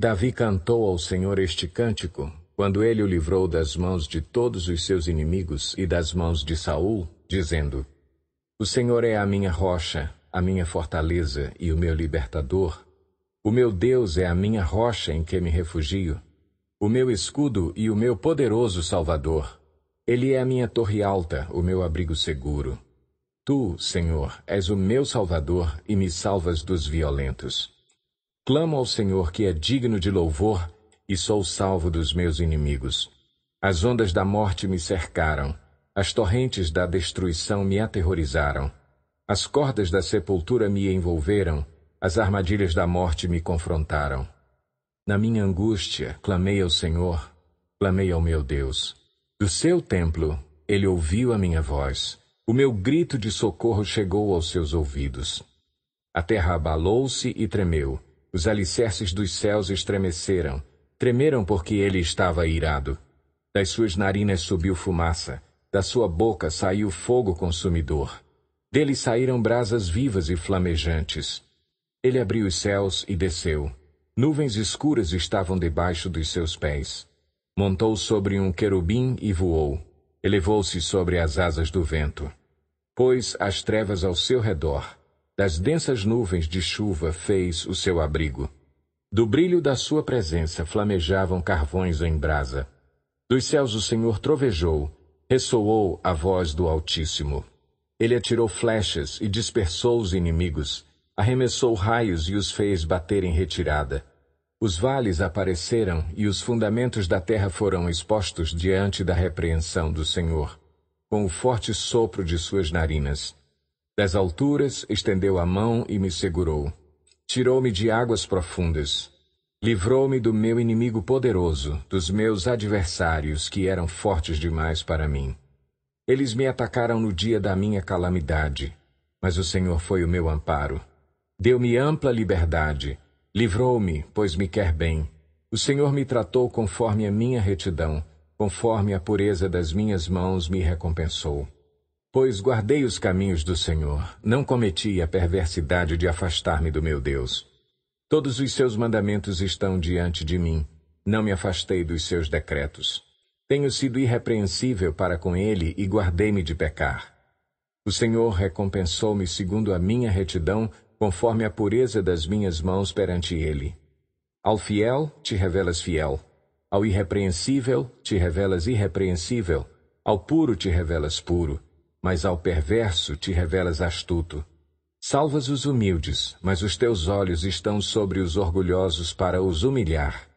Davi cantou ao Senhor este cântico, quando ele o livrou das mãos de todos os seus inimigos e das mãos de Saul, dizendo: O Senhor é a minha rocha, a minha fortaleza e o meu libertador. O meu Deus é a minha rocha em que me refugio, o meu escudo e o meu poderoso Salvador. Ele é a minha torre alta, o meu abrigo seguro. Tu, Senhor, és o meu Salvador e me salvas dos violentos. Clamo ao Senhor que é digno de louvor e sou salvo dos meus inimigos. As ondas da morte me cercaram, as torrentes da destruição me aterrorizaram. As cordas da sepultura me envolveram, as armadilhas da morte me confrontaram. Na minha angústia, clamei ao Senhor, clamei ao meu Deus. Do seu templo, ele ouviu a minha voz. O meu grito de socorro chegou aos seus ouvidos. A terra abalou-se e tremeu os alicerces dos céus estremeceram, tremeram porque ele estava irado. Das suas narinas subiu fumaça, da sua boca saiu fogo consumidor. Dele saíram brasas vivas e flamejantes. Ele abriu os céus e desceu. Nuvens escuras estavam debaixo dos seus pés. Montou sobre um querubim e voou. Elevou-se sobre as asas do vento. Pôs as trevas ao seu redor das densas nuvens de chuva fez o seu abrigo. Do brilho da sua presença flamejavam carvões em brasa. Dos céus o Senhor trovejou, ressoou a voz do Altíssimo. Ele atirou flechas e dispersou os inimigos, arremessou raios e os fez bater em retirada. Os vales apareceram e os fundamentos da terra foram expostos diante da repreensão do Senhor, com o forte sopro de suas narinas. Das alturas, estendeu a mão e me segurou. Tirou-me de águas profundas. Livrou-me do meu inimigo poderoso, dos meus adversários, que eram fortes demais para mim. Eles me atacaram no dia da minha calamidade, mas o Senhor foi o meu amparo. Deu-me ampla liberdade. Livrou-me, pois me quer bem. O Senhor me tratou conforme a minha retidão, conforme a pureza das minhas mãos me recompensou. Pois guardei os caminhos do Senhor, não cometi a perversidade de afastar-me do meu Deus. Todos os seus mandamentos estão diante de mim, não me afastei dos seus decretos. Tenho sido irrepreensível para com ele e guardei-me de pecar. O Senhor recompensou-me segundo a minha retidão, conforme a pureza das minhas mãos perante ele. Ao fiel te revelas fiel, ao irrepreensível te revelas irrepreensível, ao puro te revelas puro mas ao perverso te revelas astuto. Salvas os humildes, mas os teus olhos estão sobre os orgulhosos para os humilhar.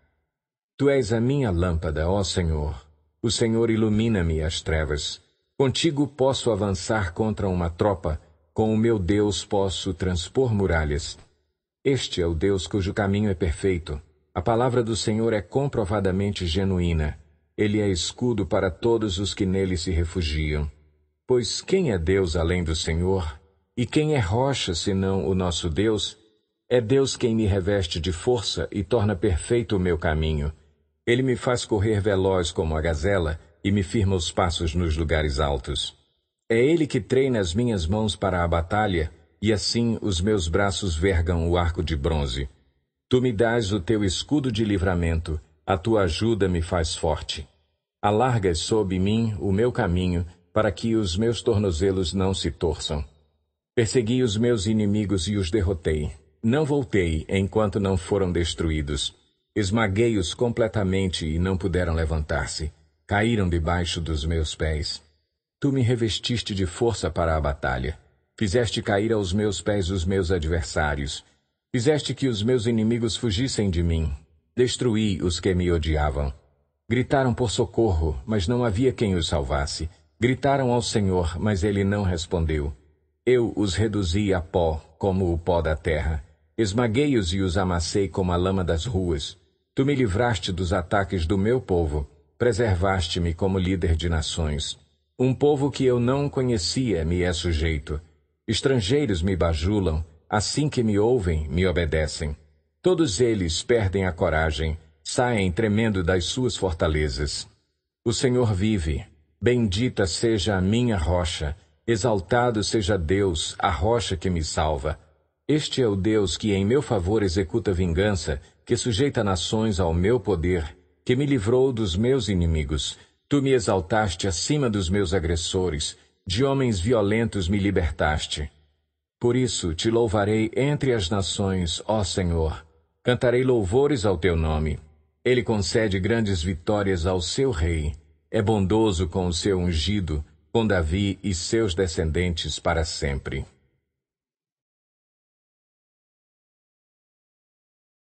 Tu és a minha lâmpada, ó Senhor. O Senhor ilumina-me as trevas. Contigo posso avançar contra uma tropa, com o meu Deus posso transpor muralhas. Este é o Deus cujo caminho é perfeito. A palavra do Senhor é comprovadamente genuína. Ele é escudo para todos os que nele se refugiam. Pois quem é Deus além do Senhor? E quem é rocha senão o nosso Deus? É Deus quem me reveste de força e torna perfeito o meu caminho. Ele me faz correr veloz como a gazela e me firma os passos nos lugares altos. É Ele que treina as minhas mãos para a batalha, e assim os meus braços vergam o arco de bronze. Tu me dás o teu escudo de livramento, a tua ajuda me faz forte. Alargas sob mim o meu caminho para que os meus tornozelos não se torçam. Persegui os meus inimigos e os derrotei. Não voltei enquanto não foram destruídos. Esmaguei-os completamente e não puderam levantar-se. Caíram debaixo dos meus pés. Tu me revestiste de força para a batalha. Fizeste cair aos meus pés os meus adversários. Fizeste que os meus inimigos fugissem de mim. Destruí os que me odiavam. Gritaram por socorro, mas não havia quem os salvasse. Gritaram ao Senhor, mas ele não respondeu. Eu os reduzi a pó, como o pó da terra. Esmaguei-os e os amassei como a lama das ruas. Tu me livraste dos ataques do meu povo. Preservaste-me como líder de nações. Um povo que eu não conhecia me é sujeito. Estrangeiros me bajulam, assim que me ouvem, me obedecem. Todos eles perdem a coragem, saem tremendo das suas fortalezas. O Senhor vive, Bendita seja a minha rocha, exaltado seja Deus, a rocha que me salva. Este é o Deus que em meu favor executa vingança, que sujeita nações ao meu poder, que me livrou dos meus inimigos. Tu me exaltaste acima dos meus agressores, de homens violentos me libertaste. Por isso te louvarei entre as nações, ó Senhor. Cantarei louvores ao teu nome. Ele concede grandes vitórias ao seu rei é bondoso com o seu ungido, com Davi e seus descendentes para sempre.